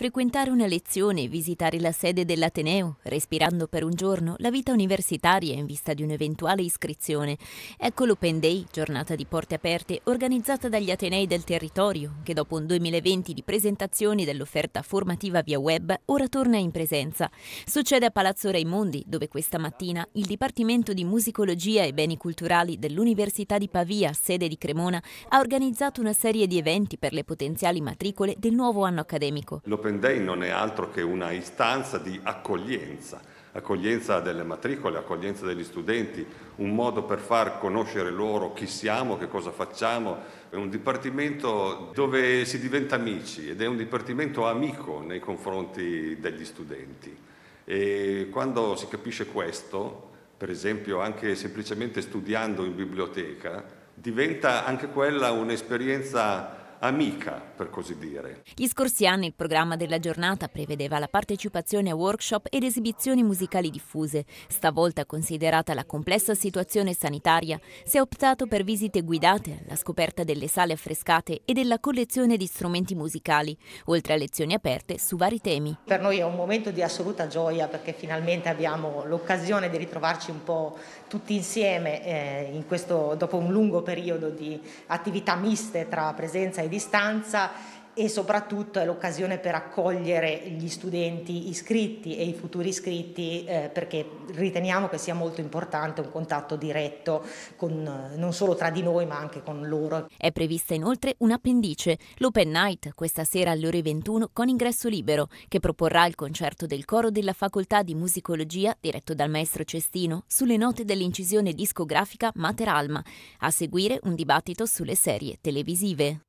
Frequentare una lezione, visitare la sede dell'Ateneo, respirando per un giorno la vita universitaria in vista di un'eventuale iscrizione. Ecco l'Open Day, giornata di porte aperte organizzata dagli Atenei del territorio, che dopo un 2020 di presentazioni dell'offerta formativa via web ora torna in presenza. Succede a Palazzo Raimondi, dove questa mattina il Dipartimento di Musicologia e Beni Culturali dell'Università di Pavia, sede di Cremona, ha organizzato una serie di eventi per le potenziali matricole del nuovo anno accademico. L'open Open Day non è altro che una istanza di accoglienza, accoglienza delle matricole, accoglienza degli studenti, un modo per far conoscere loro chi siamo, che cosa facciamo. È un dipartimento dove si diventa amici ed è un dipartimento amico nei confronti degli studenti. E quando si capisce questo, per esempio anche semplicemente studiando in biblioteca, diventa anche quella un'esperienza amica, per così dire. Gli scorsi anni il programma della giornata prevedeva la partecipazione a workshop ed esibizioni musicali diffuse. Stavolta, considerata la complessa situazione sanitaria, si è optato per visite guidate la scoperta delle sale affrescate e della collezione di strumenti musicali, oltre a lezioni aperte su vari temi. Per noi è un momento di assoluta gioia perché finalmente abbiamo l'occasione di ritrovarci un po' tutti insieme eh, in questo, dopo un lungo periodo di attività miste tra presenza e distanza e soprattutto è l'occasione per accogliere gli studenti iscritti e i futuri iscritti eh, perché riteniamo che sia molto importante un contatto diretto con, eh, non solo tra di noi ma anche con loro. È prevista inoltre un'appendice, l'Open Night, questa sera alle ore 21 con ingresso libero, che proporrà il concerto del coro della Facoltà di Musicologia diretto dal maestro Cestino sulle note dell'incisione discografica Mater Alma, a seguire un dibattito sulle serie televisive.